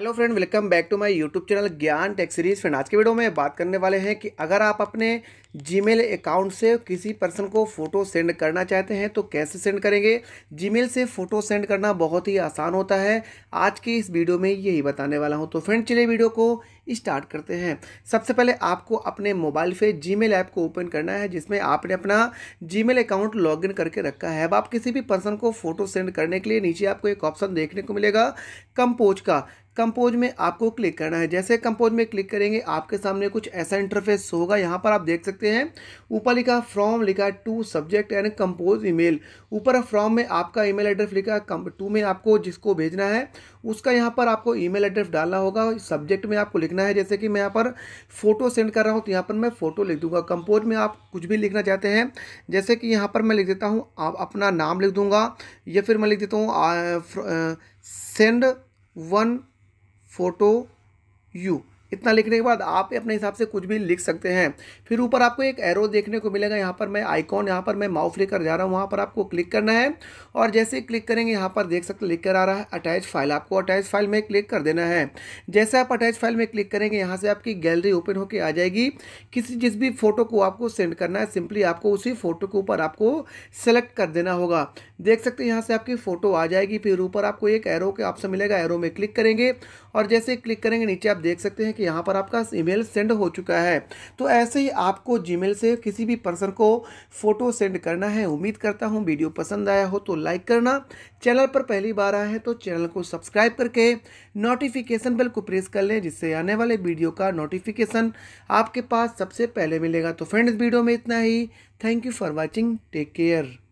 hello friend welcome back to my YouTube channel Gyan tech series friend आज के video में बात करने वाले हैं कि अगर आप अपने जीमेल अकाउंट से किसी पर्सन को फ़ोटो सेंड करना चाहते हैं तो कैसे सेंड करेंगे जीमेल से फ़ोटो सेंड करना बहुत ही आसान होता है आज की इस वीडियो में यही बताने वाला हूँ तो फ्रेंड चलिए वीडियो को स्टार्ट करते हैं सबसे पहले आपको अपने मोबाइल पे जी ऐप को ओपन करना है जिसमें आपने अपना जी अकाउंट लॉग करके रखा है अब आप किसी भी पर्सन को फ़ोटो सेंड करने के लिए नीचे आपको एक ऑप्शन देखने को मिलेगा कम का कंपोज में आपको क्लिक करना है जैसे कंपोज में क्लिक करेंगे आपके सामने कुछ ऐसा इंटरफेस होगा यहाँ पर आप देख सकते हैं ऊपर लिखा फ्रॉम लिखा to subject and compose email ऊपर फ्रॉम में आपका ईमेल एड्रेस लिखा टू में आपको जिसको भेजना है उसका यहाँ पर आपको ईमेल एड्रेस डालना होगा सब्जेक्ट में आपको लिखना है जैसे कि मैं यहाँ पर फोटो सेंड कर रहा हूँ तो यहाँ पर मैं फ़ोटो लिख दूंगा कंपोज में आप कुछ भी लिखना चाहते हैं जैसे कि यहाँ पर मैं लिख देता हूँ आप अपना नाम लिख दूंगा या फिर मैं लिख देता हूँ सेंड वन फोटो यू इतना लिखने के बाद आप अपने हिसाब से कुछ भी लिख सकते हैं फिर ऊपर आपको एक एरो देखने को मिलेगा यहाँ पर मैं आइकॉन यहाँ पर मैं माउफ लेकर जा रहा हूँ वहाँ पर आपको क्लिक करना है और जैसे क्लिक करेंगे यहाँ पर देख सकते लिख कर आ रहा है अटैच फाइल आपको अटैच फाइल में क्लिक कर देना है जैसे आप अटैच फाइल में क्लिक करेंगे यहाँ से आपकी गैलरी ओपन होकर आ जाएगी किसी जिस भी फोटो को आपको सेंड करना है सिंपली आपको उसी फोटो के ऊपर आपको सेलेक्ट कर देना होगा देख सकते हैं यहाँ से आपकी फ़ोटो आ जाएगी फिर ऊपर आपको एक एरो के ऑप्शन मिलेगा एरो में क्लिक करेंगे और जैसे क्लिक करेंगे नीचे आप देख सकते हैं कि यहाँ पर आपका ईमेल सेंड हो चुका है तो ऐसे ही आपको जीमेल से किसी भी पर्सन को फ़ोटो सेंड करना है उम्मीद करता हूँ वीडियो पसंद आया हो तो लाइक करना चैनल पर पहली बार आए हैं तो चैनल को सब्सक्राइब करके नोटिफिकेशन बेल को प्रेस कर लें जिससे आने वाले वीडियो का नोटिफिकेशन आपके पास सबसे पहले मिलेगा तो फ्रेंड्स वीडियो में इतना ही thank you for watching take care